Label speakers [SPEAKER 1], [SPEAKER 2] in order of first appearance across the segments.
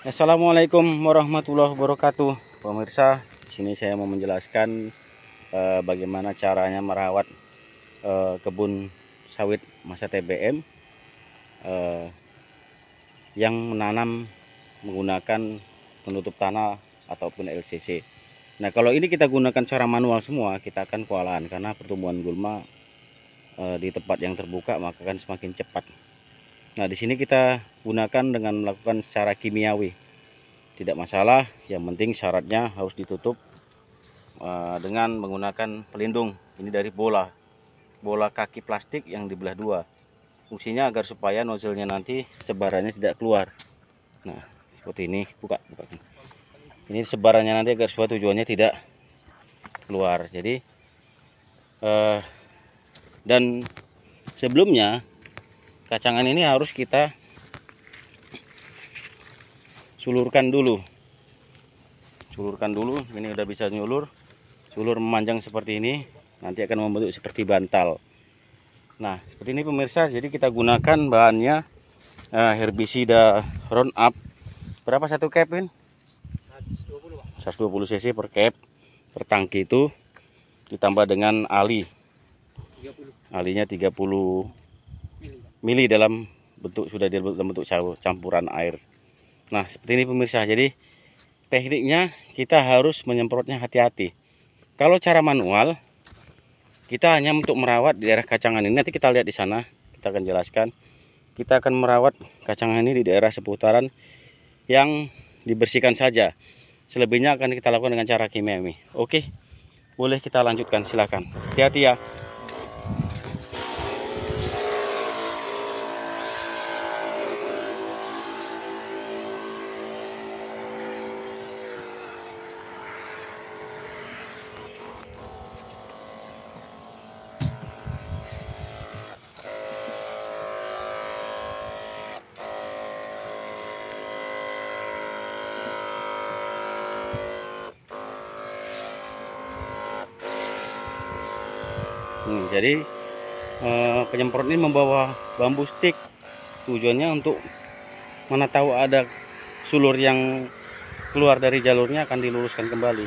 [SPEAKER 1] Assalamualaikum warahmatullahi wabarakatuh pemirsa sini saya mau menjelaskan eh, bagaimana caranya merawat eh, kebun sawit masa TBM eh, yang menanam menggunakan penutup tanah ataupun LCC Nah kalau ini kita gunakan cara manual semua kita akan kewalahan karena pertumbuhan gulma e, di tempat yang terbuka maka akan semakin cepat Nah, di sini kita gunakan dengan melakukan secara kimiawi. Tidak masalah, yang penting syaratnya harus ditutup eh, dengan menggunakan pelindung. Ini dari bola. Bola kaki plastik yang dibelah dua. Fungsinya agar supaya nozzle-nya nanti sebarannya tidak keluar. Nah, seperti ini, buka, buka. Ini sebarannya nanti agar suatu tujuannya tidak keluar. Jadi eh dan sebelumnya kacangan ini harus kita sulurkan dulu sulurkan dulu ini udah bisa nyulur sulur memanjang seperti ini nanti akan membentuk seperti bantal nah seperti ini pemirsa jadi kita gunakan bahannya eh, herbisida up. berapa satu cap Win? 120 cc per cap per tangki itu ditambah dengan ali 30. alinya 30 mili dalam bentuk sudah dalam bentuk campuran air. Nah, seperti ini pemirsa. Jadi tekniknya kita harus menyemprotnya hati-hati. Kalau cara manual kita hanya untuk merawat di daerah kacangan ini. Nanti kita lihat di sana, kita akan jelaskan. Kita akan merawat kacangan ini di daerah seputaran yang dibersihkan saja. Selebihnya akan kita lakukan dengan cara kimia. ini. Oke. Boleh kita lanjutkan silakan. Hati-hati ya. Hmm, jadi eh, penyemprot ini membawa bambu stick tujuannya untuk mana tahu ada sulur yang keluar dari jalurnya akan diluruskan kembali.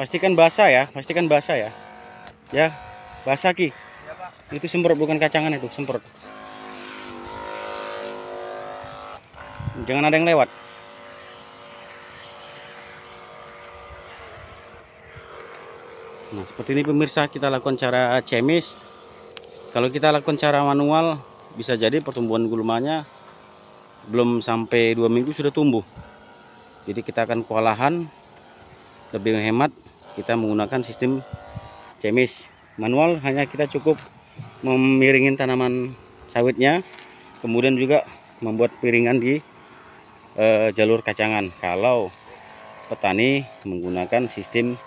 [SPEAKER 1] Pastikan basah ya, pastikan basah ya. Ya, basah Ki. Itu semprot bukan kacangan itu, semprot. Jangan ada yang lewat. Nah, seperti ini pemirsa kita lakukan cara cemis. Kalau kita lakukan cara manual, bisa jadi pertumbuhan gulmanya belum sampai dua minggu sudah tumbuh. Jadi kita akan kewalahan, lebih hemat kita menggunakan sistem cemis. Manual hanya kita cukup memiringin tanaman sawitnya kemudian juga membuat piringan di e, jalur kacangan kalau petani menggunakan sistem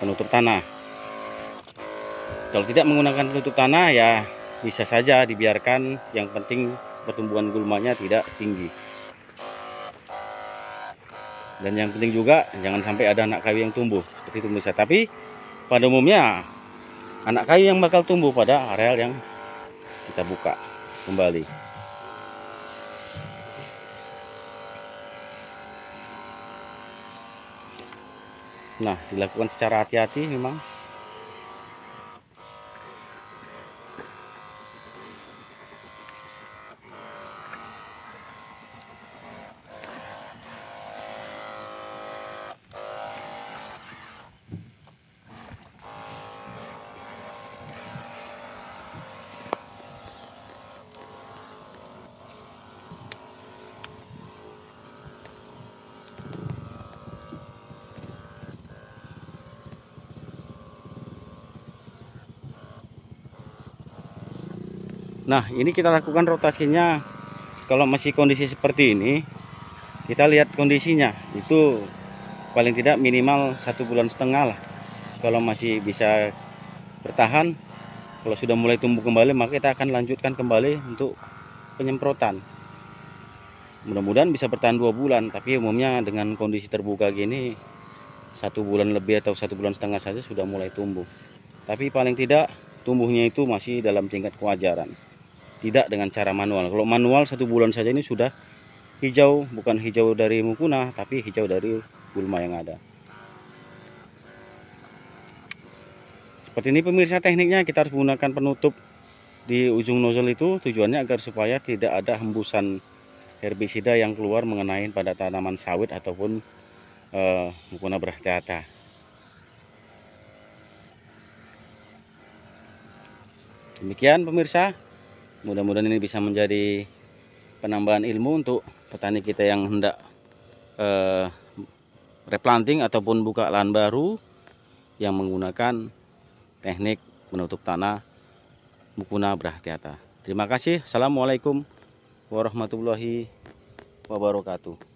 [SPEAKER 1] penutup tanah kalau tidak menggunakan penutup tanah ya bisa saja dibiarkan yang penting pertumbuhan gulmanya tidak tinggi dan yang penting juga jangan sampai ada anak kayu yang tumbuh seperti itu bisa tapi pada umumnya anak kayu yang bakal tumbuh pada areal yang kita buka kembali nah dilakukan secara hati-hati memang Nah ini kita lakukan rotasinya kalau masih kondisi seperti ini kita lihat kondisinya itu paling tidak minimal satu bulan setengah lah kalau masih bisa bertahan kalau sudah mulai tumbuh kembali maka kita akan lanjutkan kembali untuk penyemprotan mudah-mudahan bisa bertahan dua bulan tapi umumnya dengan kondisi terbuka gini satu bulan lebih atau satu bulan setengah saja sudah mulai tumbuh tapi paling tidak tumbuhnya itu masih dalam tingkat kewajaran tidak dengan cara manual kalau manual satu bulan saja ini sudah hijau bukan hijau dari mukuna tapi hijau dari gulma yang ada seperti ini pemirsa tekniknya kita harus menggunakan penutup di ujung nozzle itu tujuannya agar supaya tidak ada hembusan herbisida yang keluar mengenai pada tanaman sawit ataupun uh, eh, mukuna berhati-hati. demikian pemirsa mudah-mudahan ini bisa menjadi penambahan ilmu untuk petani kita yang hendak eh, replanting ataupun buka lahan baru yang menggunakan teknik menutup tanah mukuna berhati-hati. Terima kasih. Assalamualaikum warahmatullahi wabarakatuh.